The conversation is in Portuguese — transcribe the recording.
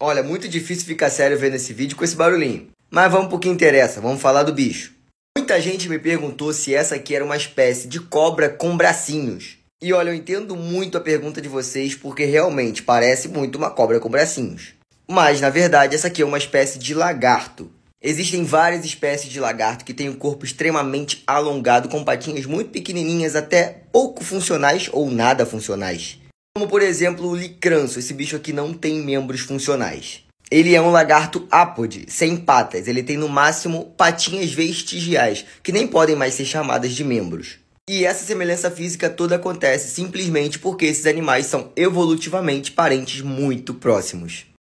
Olha, muito difícil ficar sério vendo esse vídeo com esse barulhinho. Mas vamos pro que interessa, vamos falar do bicho. Muita gente me perguntou se essa aqui era uma espécie de cobra com bracinhos. E olha, eu entendo muito a pergunta de vocês porque realmente parece muito uma cobra com bracinhos. Mas na verdade, essa aqui é uma espécie de lagarto. Existem várias espécies de lagarto que têm um corpo extremamente alongado com patinhas muito pequenininhas até pouco funcionais ou nada funcionais. Como por exemplo o licranço, esse bicho aqui não tem membros funcionais. Ele é um lagarto ápode, sem patas. Ele tem no máximo patinhas vestigiais, que nem podem mais ser chamadas de membros. E essa semelhança física toda acontece simplesmente porque esses animais são evolutivamente parentes muito próximos.